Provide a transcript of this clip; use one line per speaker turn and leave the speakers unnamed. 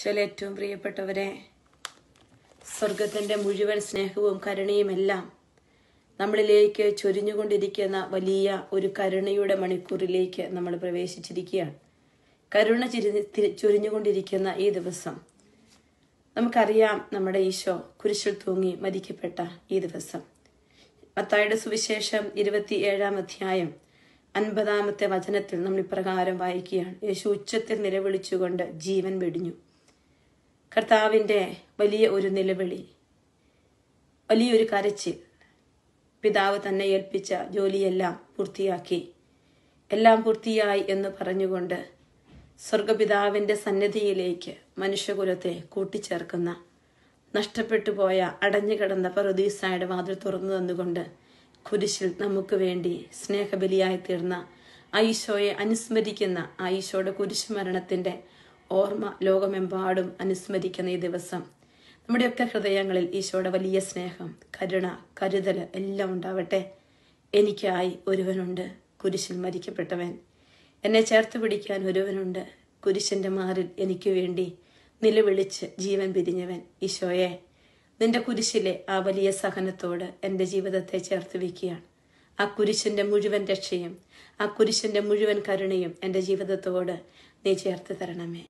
ശല ഏറ്റവും പ്രിയപ്പെട്ടവരെ സ്വർഗത്തിൻ്റെ മുഴുവൻ സ്നേഹവും കരുണയും എല്ലാം നമ്മളിലേക്ക് ചൊരിഞ്ഞുകൊണ്ടിരിക്കുന്ന വലിയ ഒരു കരുണയുടെ മണിക്കൂറിലേക്ക് നമ്മൾ പ്രവേശിച്ചിരിക്കുകയാണ് കരുണ ചിരി ചൊരിഞ്ഞുകൊണ്ടിരിക്കുന്ന ഈ ദിവസം നമുക്കറിയാം നമ്മുടെ ഈശോ കുരിശിൽ തൂങ്ങി മരിക്കപ്പെട്ട ഈ ദിവസം മത്തായുടെ സുവിശേഷം ഇരുപത്തി ഏഴാം അധ്യായം അൻപതാമത്തെ വചനത്തിൽ നമ്മൾ ഇപ്രകാരം വായിക്കുകയാണ് യേശു ഉച്ചത്തിൽ നിലവിളിച്ചുകൊണ്ട് ജീവൻ വെടിഞ്ഞു കർത്താവിൻ്റെ വലിയ ഒരു നിലവിളി വലിയൊരു കരച്ചിൽ പിതാവ് തന്നെ ഏൽപ്പിച്ച ജോലിയെല്ലാം പൂർത്തിയാക്കി എല്ലാം പൂർത്തിയായി എന്ന് പറഞ്ഞുകൊണ്ട് സ്വർഗപിതാവിൻ്റെ സന്നിധിയിലേക്ക് മനുഷ്യകുലത്തെ കൂട്ടിച്ചേർക്കുന്ന നഷ്ടപ്പെട്ടു പോയ അടഞ്ഞുകിടന്ന പ്രൊദീസായുടെ വാതിൽ തുറന്നു തന്നുകൊണ്ട് കുരിശിൽ നമുക്ക് വേണ്ടി സ്നേഹബലിയായി തീർന്ന ആയിഷോയെ അനുസ്മരിക്കുന്ന ആയിഷോയുടെ കുരിശുമരണത്തിൻ്റെ ഓർമ്മ ലോകമെമ്പാടും അനുസ്മരിക്കുന്ന ഈ ദിവസം നമ്മുടെയൊക്കെ ഹൃദയങ്ങളിൽ ഈശോയുടെ വലിയ സ്നേഹം കരുണ കരുതൽ എല്ലാം ഉണ്ടാവട്ടെ എനിക്കായി ഒരുവനുണ്ട് കുരിശിൽ മരിക്കപ്പെട്ടവൻ എന്നെ ചേർത്ത് പിടിക്കാൻ ഒരുവനുണ്ട് കുരിശിൻ്റെ മാറിൽ എനിക്ക് വേണ്ടി നിലവിളിച്ച് ജീവൻ പിരിഞ്ഞവൻ ഈശോയെ നിന്റെ കുരിശിലെ ആ വലിയ സഹനത്തോട് എൻ്റെ ജീവിതത്തെ ചേർത്ത് വയ്ക്കുകയാണ് ആ കുരിശിൻ്റെ മുഴുവൻ രക്ഷയും ആ കുരിശിൻ്റെ മുഴുവൻ കരുണയും എൻ്റെ ജീവിതത്തോട് നീ ചേർത്ത് തരണമേ